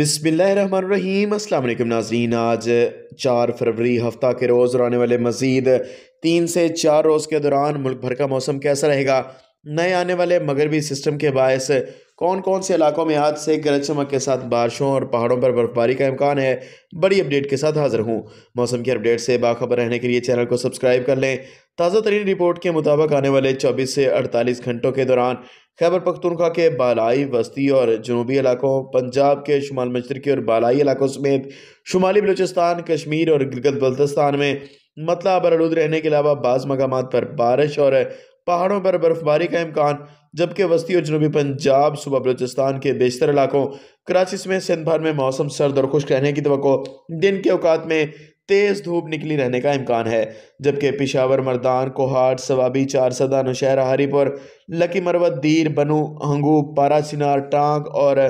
बिसमीम अल्लाम नाजीन आज चार फरवरी हफ्ता के रोज़ और आने वाले मज़ीद तीन से चार रोज़ के दौरान मुल्क भर का मौसम कैसा रहेगा नए आने वाले मगरबी सिस्टम के बायस कौन कौन से इलाकों में आज से गरज चमक के साथ बारिशों और पहाड़ों पर बर्फबारी का इम्कान है बड़ी अपडेट के साथ हाज़िर हूँ मौसम की अपडेट से बाखबर रहने के लिए चैनल को सब्सक्राइब कर लें ताज़ा तरीन रिपोर्ट के मुताबिक आने वाले 24 से 48 घंटों के दौरान खैबर पख्तूनखा के बालाई वस्ती और जनूबी इलाकों पंजाब के शुमाल मशरकी और बालाई इलाकों समेत शुमाली बलूचिस्तान कश्मीर और गिलगत बल्तिस्तान में मतला बरलूद रहने के अलावा बाज़ मकाम पर बारिश और पहाड़ों पर बर्फबारी का इम्कान जबकि वस्ती और जनूबी पंजाब सूबा बलूचिस्तान के बेशतर इलाकों कराची समेत सिंध भर में मौसम सर्द और खुश्क रहने की तो दिन के अवकात में तेज़ धूप निकली रहने का इम्कान है जबकि पिशावर मर्दान कोहाट सवाबी चार सदा नौशहरा हरीपुर लकी मरवत दीर बनू हंगू पारा चिनार टांग और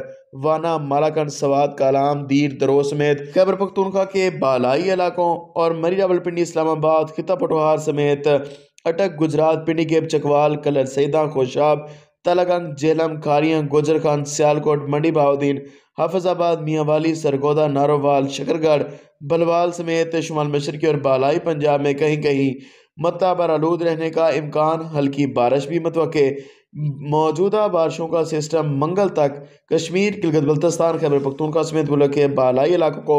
वाना मालाकंड सवाद कलाम दीर दरो समेत खैबर पख्तूनखा के बालाई इलाकों और मरी पिंडी इस्लामाबाद खिता पटवार समेत अटक गुजरात पिंडी गेब चकवाल कलर सैदा खोशाब तालागंज जेलम कारियां गोजर खान सियालकोट मंडी बहाउद्दीन हाफजाबाद मियाँवाली सरगोदा नारोवाल शकरगढ़ बलवाल समेत शुमाल मशरकी और बालाई पंजाब में कहीं कहीं मतबर आलूद रहने का इम्कान हल्की बारिश भी मतव मौजूदा बारिशों का सिस्टम मंगल तक कश्मीर गिलगत बल्तिस्तान खैबर पख्तूनखा समेत मुल्क के बालाई इलाकों को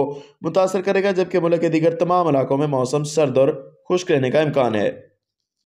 मुतासर करेगा जबकि मुल्क के दीगर तमाम इलाकों में मौसम सर्द और खुश्क रहने का इम्कान है